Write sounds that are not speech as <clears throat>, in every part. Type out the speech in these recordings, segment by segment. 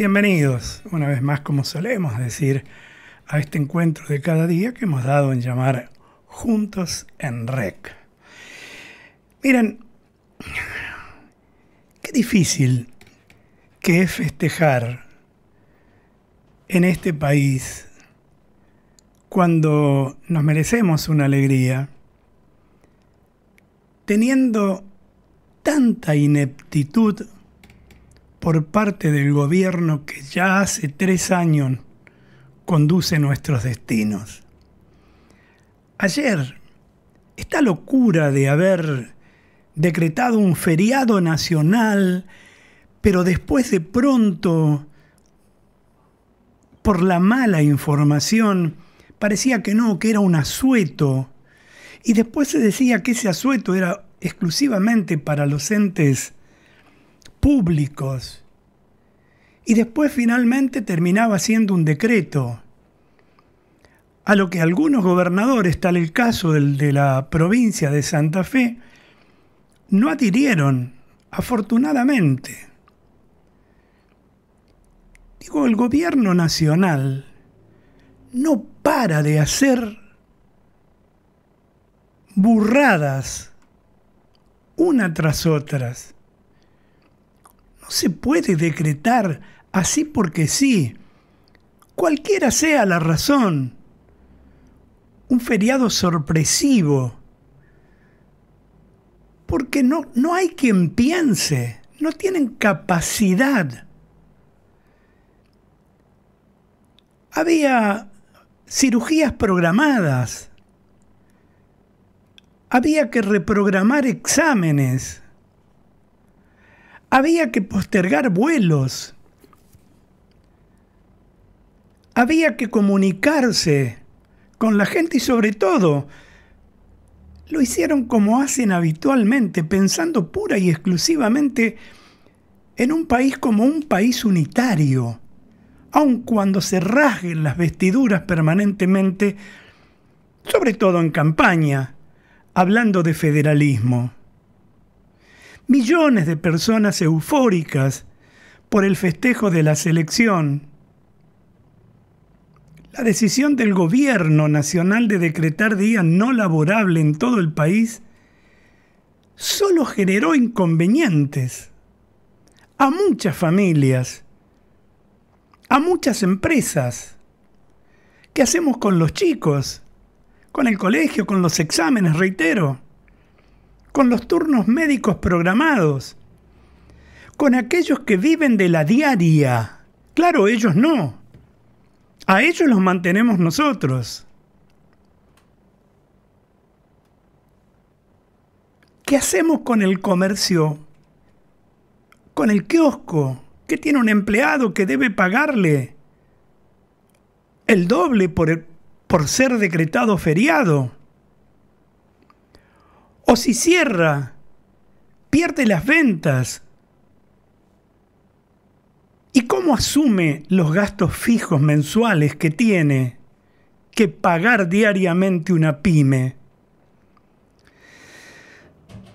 Bienvenidos, una vez más, como solemos decir, a este encuentro de cada día que hemos dado en llamar Juntos en Rec. Miren, qué difícil que es festejar en este país cuando nos merecemos una alegría, teniendo tanta ineptitud por parte del gobierno que ya hace tres años conduce nuestros destinos. Ayer, esta locura de haber decretado un feriado nacional, pero después de pronto, por la mala información, parecía que no, que era un asueto, y después se decía que ese asueto era exclusivamente para los entes públicos. Y después finalmente terminaba siendo un decreto, a lo que algunos gobernadores, tal el caso del de la provincia de Santa Fe, no adhirieron, afortunadamente. Digo, el gobierno nacional no para de hacer burradas una tras otras se puede decretar así porque sí, cualquiera sea la razón. Un feriado sorpresivo. Porque no, no hay quien piense, no tienen capacidad. Había cirugías programadas. Había que reprogramar exámenes había que postergar vuelos, había que comunicarse con la gente y sobre todo lo hicieron como hacen habitualmente, pensando pura y exclusivamente en un país como un país unitario, aun cuando se rasguen las vestiduras permanentemente, sobre todo en campaña, hablando de federalismo millones de personas eufóricas por el festejo de la selección. La decisión del gobierno nacional de decretar día no laborable en todo el país solo generó inconvenientes a muchas familias, a muchas empresas. ¿Qué hacemos con los chicos? Con el colegio, con los exámenes, reitero con los turnos médicos programados, con aquellos que viven de la diaria. Claro, ellos no. A ellos los mantenemos nosotros. ¿Qué hacemos con el comercio? Con el kiosco, que tiene un empleado que debe pagarle el doble por, por ser decretado feriado. O si cierra, pierde las ventas. ¿Y cómo asume los gastos fijos mensuales que tiene que pagar diariamente una pyme?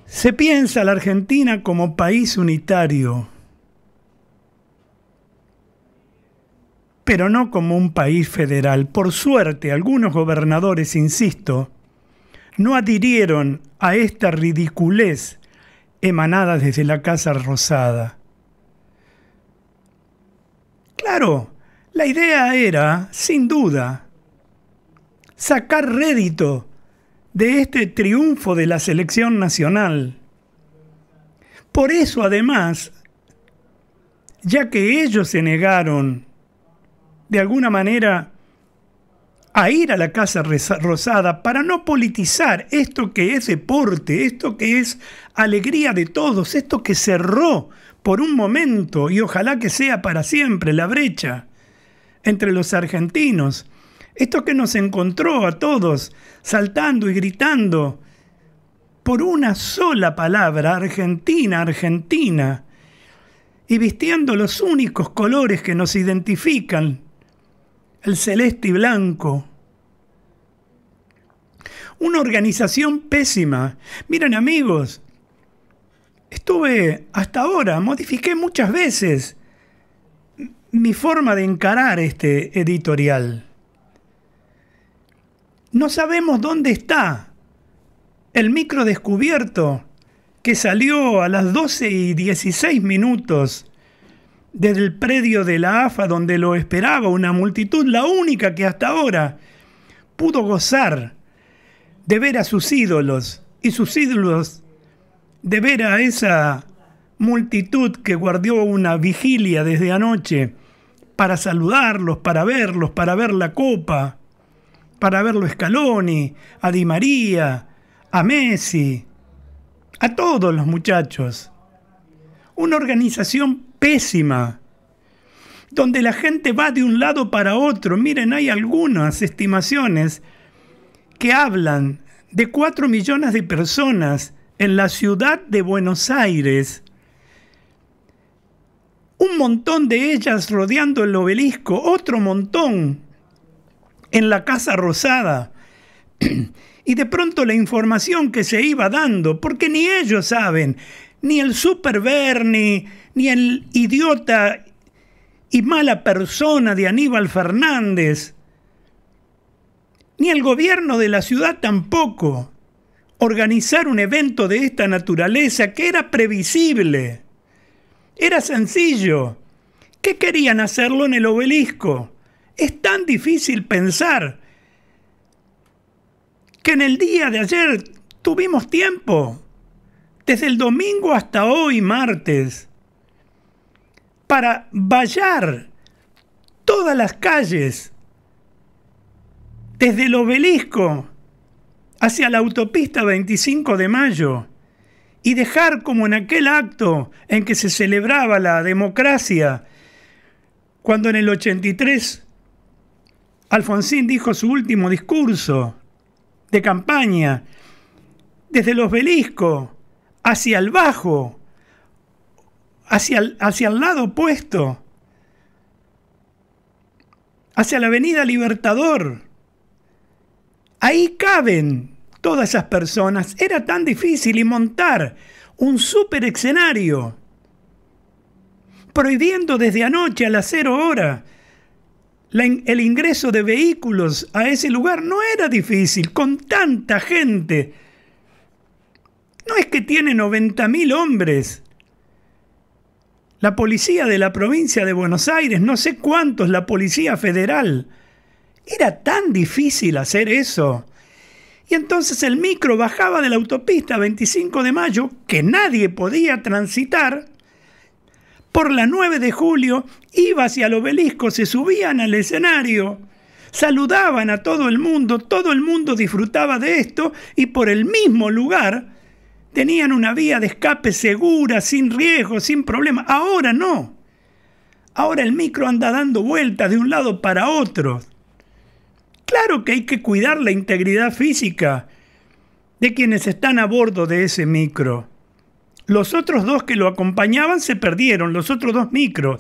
Se piensa la Argentina como país unitario, pero no como un país federal. Por suerte, algunos gobernadores, insisto, no adhirieron a esta ridiculez emanada desde la Casa Rosada. Claro, la idea era, sin duda, sacar rédito de este triunfo de la selección nacional. Por eso, además, ya que ellos se negaron, de alguna manera, a ir a la Casa Rosada para no politizar esto que es deporte, esto que es alegría de todos, esto que cerró por un momento y ojalá que sea para siempre la brecha entre los argentinos, esto que nos encontró a todos saltando y gritando por una sola palabra, Argentina, Argentina, y vistiendo los únicos colores que nos identifican, el celeste y blanco. Una organización pésima. Miren amigos, estuve hasta ahora, modifiqué muchas veces mi forma de encarar este editorial. No sabemos dónde está el micro descubierto que salió a las 12 y 16 minutos desde el predio de la AFA donde lo esperaba una multitud, la única que hasta ahora pudo gozar de ver a sus ídolos y sus ídolos de ver a esa multitud que guardió una vigilia desde anoche para saludarlos, para verlos, para ver la copa, para verlo los Scaloni, a Di María, a Messi, a todos los muchachos. Una organización pésima, donde la gente va de un lado para otro. Miren, hay algunas estimaciones que hablan de 4 millones de personas en la ciudad de Buenos Aires, un montón de ellas rodeando el obelisco, otro montón en la Casa Rosada. <clears throat> Y de pronto la información que se iba dando, porque ni ellos saben, ni el Super Bernie, ni el idiota y mala persona de Aníbal Fernández, ni el gobierno de la ciudad tampoco, organizar un evento de esta naturaleza que era previsible. Era sencillo. ¿Qué querían hacerlo en el obelisco? Es tan difícil pensar que en el día de ayer tuvimos tiempo desde el domingo hasta hoy, martes, para vallar todas las calles, desde el obelisco hacia la autopista 25 de mayo, y dejar como en aquel acto en que se celebraba la democracia, cuando en el 83 Alfonsín dijo su último discurso de campaña, desde el obelisco, hacia el bajo, hacia el, hacia el lado opuesto, hacia la avenida Libertador. Ahí caben todas esas personas. Era tan difícil y montar un super escenario, prohibiendo desde anoche a las cero hora el ingreso de vehículos a ese lugar. No era difícil, con tanta gente no es que tiene 90.000 hombres. La policía de la provincia de Buenos Aires, no sé cuántos, la policía federal. Era tan difícil hacer eso. Y entonces el micro bajaba de la autopista 25 de mayo, que nadie podía transitar, por la 9 de julio, iba hacia el obelisco, se subían al escenario, saludaban a todo el mundo, todo el mundo disfrutaba de esto, y por el mismo lugar Tenían una vía de escape segura, sin riesgo, sin problema. Ahora no. Ahora el micro anda dando vueltas de un lado para otro. Claro que hay que cuidar la integridad física de quienes están a bordo de ese micro. Los otros dos que lo acompañaban se perdieron, los otros dos micros,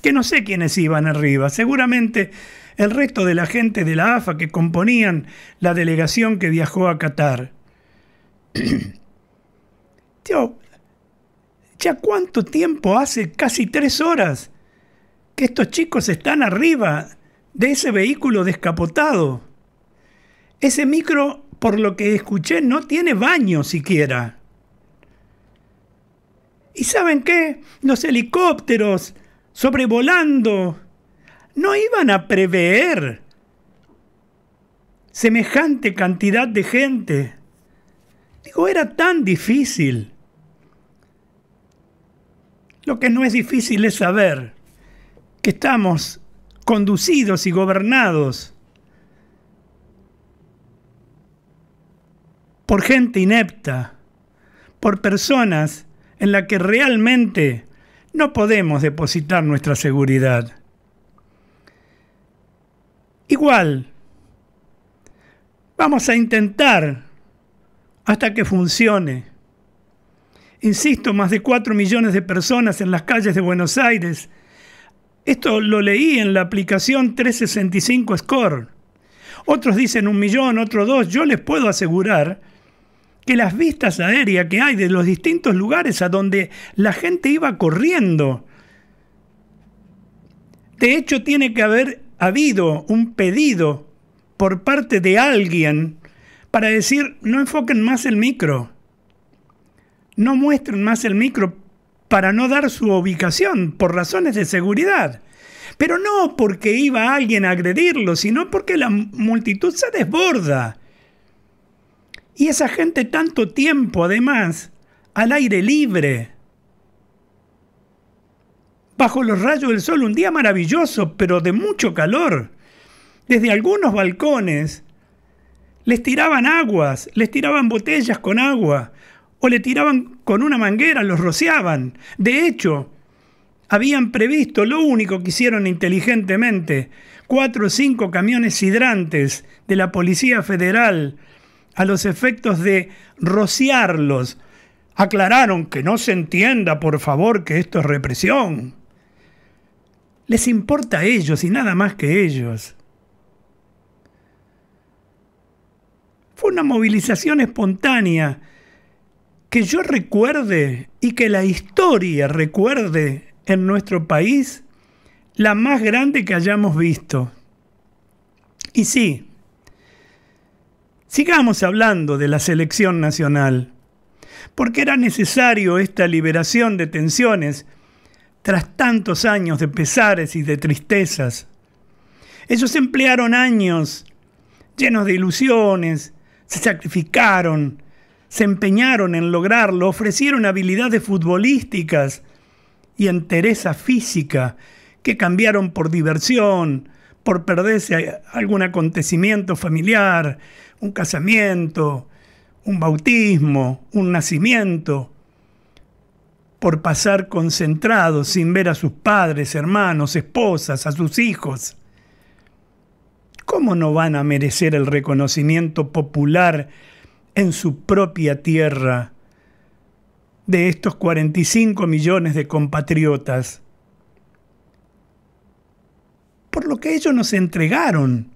que no sé quiénes iban arriba. Seguramente el resto de la gente de la AFA que componían la delegación que viajó a Qatar. <clears throat> Tío, ¿ya cuánto tiempo hace? Casi tres horas que estos chicos están arriba de ese vehículo descapotado. Ese micro, por lo que escuché, no tiene baño siquiera. ¿Y saben qué? Los helicópteros sobrevolando no iban a prever semejante cantidad de gente. Digo, era tan difícil lo que no es difícil es saber que estamos conducidos y gobernados por gente inepta, por personas en las que realmente no podemos depositar nuestra seguridad. Igual, vamos a intentar hasta que funcione Insisto, más de 4 millones de personas en las calles de Buenos Aires. Esto lo leí en la aplicación 365 Score. Otros dicen un millón, otros dos. Yo les puedo asegurar que las vistas aéreas que hay de los distintos lugares a donde la gente iba corriendo. De hecho, tiene que haber habido un pedido por parte de alguien para decir, no enfoquen más el micro no muestran más el micro para no dar su ubicación por razones de seguridad. Pero no porque iba alguien a agredirlo, sino porque la multitud se desborda. Y esa gente tanto tiempo, además, al aire libre, bajo los rayos del sol, un día maravilloso, pero de mucho calor. Desde algunos balcones les tiraban aguas, les tiraban botellas con agua, o le tiraban con una manguera, los rociaban. De hecho, habían previsto, lo único que hicieron inteligentemente, cuatro o cinco camiones hidrantes de la Policía Federal a los efectos de rociarlos. Aclararon que no se entienda, por favor, que esto es represión. Les importa a ellos y nada más que ellos. Fue una movilización espontánea que yo recuerde y que la historia recuerde en nuestro país la más grande que hayamos visto. Y sí, sigamos hablando de la selección nacional, porque era necesario esta liberación de tensiones tras tantos años de pesares y de tristezas. Ellos emplearon años llenos de ilusiones, se sacrificaron, se empeñaron en lograrlo, ofrecieron habilidades futbolísticas y entereza física que cambiaron por diversión, por perderse algún acontecimiento familiar, un casamiento, un bautismo, un nacimiento, por pasar concentrados sin ver a sus padres, hermanos, esposas, a sus hijos. ¿Cómo no van a merecer el reconocimiento popular en su propia tierra de estos 45 millones de compatriotas, por lo que ellos nos entregaron.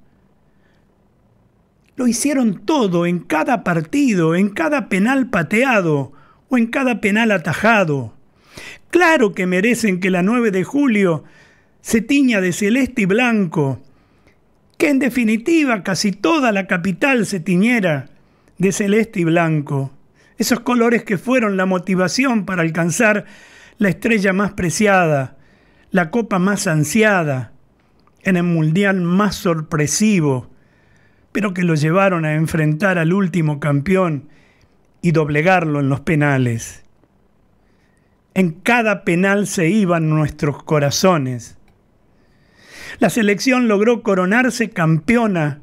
Lo hicieron todo, en cada partido, en cada penal pateado o en cada penal atajado. Claro que merecen que la 9 de julio se tiña de celeste y blanco, que en definitiva casi toda la capital se tiñera de celeste y blanco, esos colores que fueron la motivación para alcanzar la estrella más preciada, la copa más ansiada, en el mundial más sorpresivo, pero que lo llevaron a enfrentar al último campeón y doblegarlo en los penales. En cada penal se iban nuestros corazones. La selección logró coronarse campeona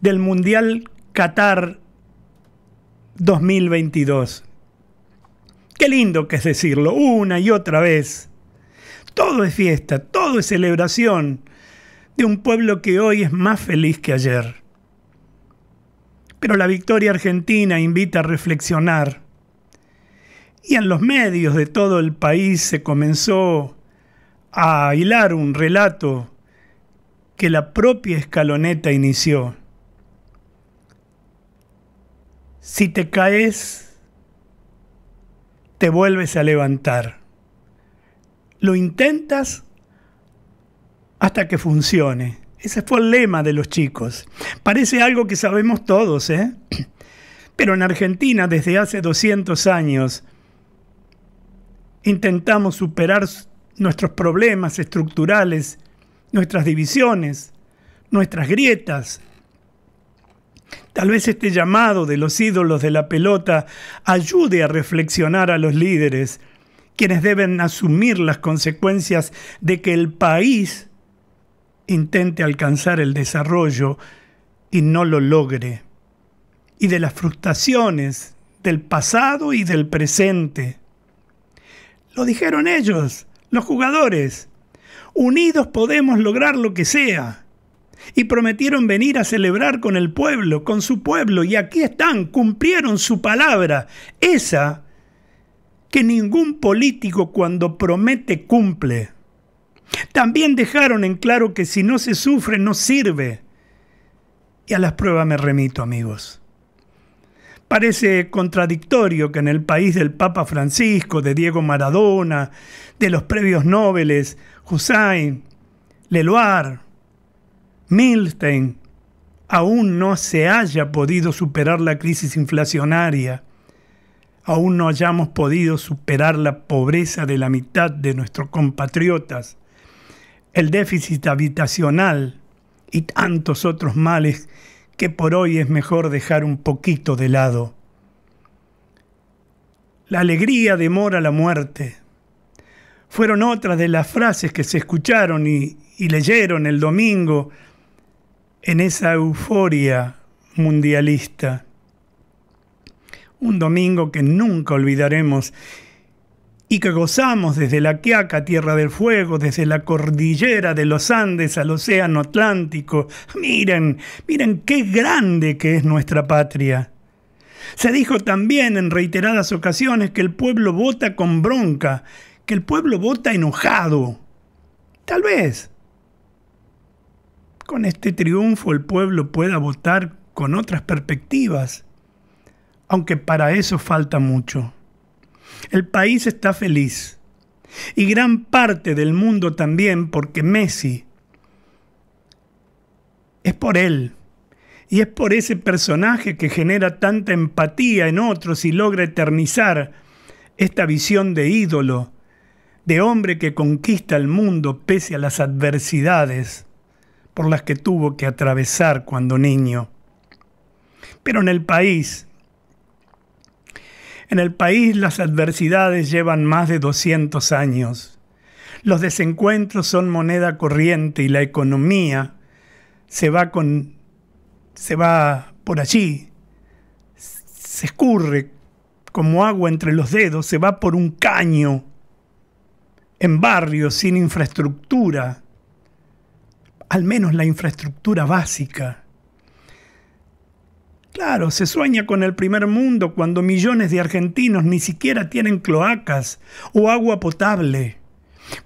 del Mundial Qatar 2022. Qué lindo que es decirlo una y otra vez. Todo es fiesta, todo es celebración de un pueblo que hoy es más feliz que ayer. Pero la victoria argentina invita a reflexionar. Y en los medios de todo el país se comenzó a hilar un relato que la propia escaloneta inició. Si te caes, te vuelves a levantar. Lo intentas hasta que funcione. Ese fue el lema de los chicos. Parece algo que sabemos todos, ¿eh? <clears throat> Pero en Argentina desde hace 200 años intentamos superar nuestros problemas estructurales, nuestras divisiones, nuestras grietas, Tal vez este llamado de los ídolos de la pelota ayude a reflexionar a los líderes, quienes deben asumir las consecuencias de que el país intente alcanzar el desarrollo y no lo logre, y de las frustraciones del pasado y del presente. Lo dijeron ellos, los jugadores. Unidos podemos lograr lo que sea y prometieron venir a celebrar con el pueblo, con su pueblo, y aquí están, cumplieron su palabra, esa que ningún político cuando promete cumple. También dejaron en claro que si no se sufre no sirve. Y a las pruebas me remito, amigos. Parece contradictorio que en el país del Papa Francisco, de Diego Maradona, de los previos nobles Hussein, Leloir, Milstein aún no se haya podido superar la crisis inflacionaria, aún no hayamos podido superar la pobreza de la mitad de nuestros compatriotas, el déficit habitacional y tantos otros males que por hoy es mejor dejar un poquito de lado. La alegría demora la muerte. Fueron otras de las frases que se escucharon y, y leyeron el domingo en esa euforia mundialista. Un domingo que nunca olvidaremos y que gozamos desde la Quiaca, Tierra del Fuego, desde la cordillera de los Andes al Océano Atlántico. Miren, miren qué grande que es nuestra patria. Se dijo también en reiteradas ocasiones que el pueblo vota con bronca, que el pueblo vota enojado. Tal vez, con este triunfo el pueblo pueda votar con otras perspectivas, aunque para eso falta mucho. El país está feliz y gran parte del mundo también porque Messi es por él y es por ese personaje que genera tanta empatía en otros y logra eternizar esta visión de ídolo, de hombre que conquista el mundo pese a las adversidades por las que tuvo que atravesar cuando niño. Pero en el país, en el país las adversidades llevan más de 200 años. Los desencuentros son moneda corriente y la economía se va con se va por allí. Se escurre como agua entre los dedos, se va por un caño en barrios sin infraestructura, al menos la infraestructura básica. Claro, se sueña con el primer mundo cuando millones de argentinos ni siquiera tienen cloacas o agua potable,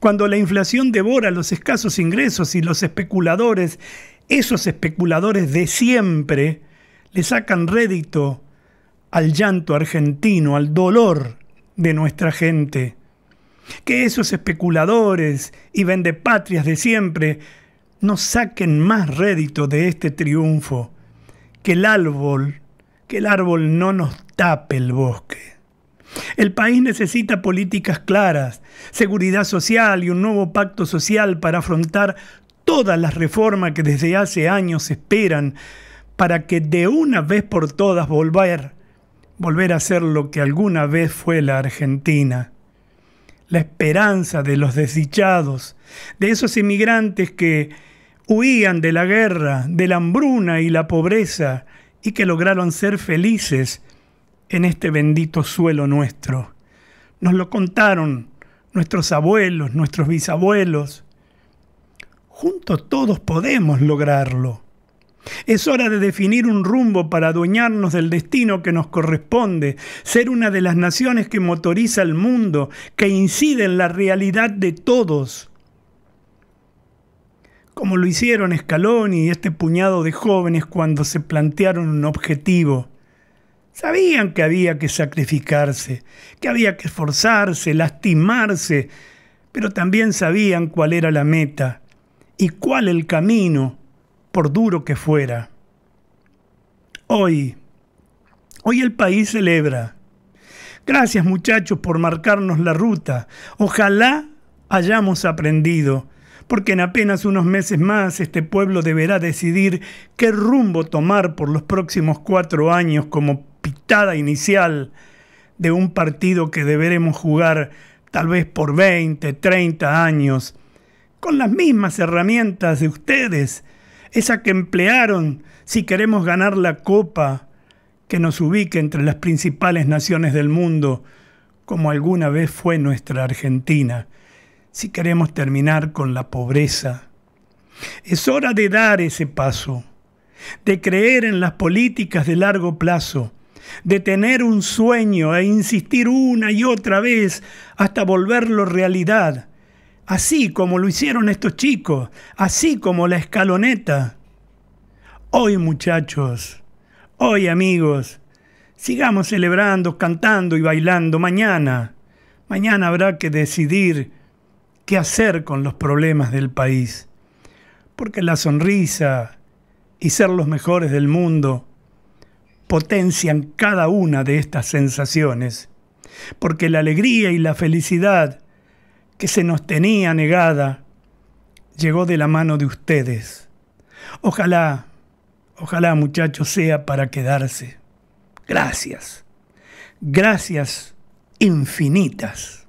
cuando la inflación devora los escasos ingresos y los especuladores, esos especuladores de siempre, le sacan rédito al llanto argentino, al dolor de nuestra gente. Que esos especuladores y vendepatrias de siempre no saquen más rédito de este triunfo, que el árbol, que el árbol no nos tape el bosque. El país necesita políticas claras, seguridad social y un nuevo pacto social para afrontar todas las reformas que desde hace años esperan para que de una vez por todas volver, volver a ser lo que alguna vez fue la Argentina la esperanza de los desdichados, de esos inmigrantes que huían de la guerra, de la hambruna y la pobreza, y que lograron ser felices en este bendito suelo nuestro. Nos lo contaron nuestros abuelos, nuestros bisabuelos. Juntos todos podemos lograrlo. Es hora de definir un rumbo para adueñarnos del destino que nos corresponde, ser una de las naciones que motoriza el mundo, que incide en la realidad de todos como lo hicieron Scaloni y este puñado de jóvenes cuando se plantearon un objetivo. Sabían que había que sacrificarse, que había que esforzarse, lastimarse, pero también sabían cuál era la meta y cuál el camino, por duro que fuera. Hoy, hoy el país celebra. Gracias muchachos por marcarnos la ruta. Ojalá hayamos aprendido porque en apenas unos meses más este pueblo deberá decidir qué rumbo tomar por los próximos cuatro años como pitada inicial de un partido que deberemos jugar tal vez por 20, 30 años, con las mismas herramientas de ustedes, esa que emplearon si queremos ganar la copa que nos ubique entre las principales naciones del mundo, como alguna vez fue nuestra Argentina si queremos terminar con la pobreza. Es hora de dar ese paso, de creer en las políticas de largo plazo, de tener un sueño e insistir una y otra vez hasta volverlo realidad, así como lo hicieron estos chicos, así como la escaloneta. Hoy muchachos, hoy amigos, sigamos celebrando, cantando y bailando mañana. Mañana habrá que decidir qué hacer con los problemas del país. Porque la sonrisa y ser los mejores del mundo potencian cada una de estas sensaciones. Porque la alegría y la felicidad que se nos tenía negada llegó de la mano de ustedes. Ojalá, ojalá muchachos sea para quedarse. Gracias. Gracias infinitas.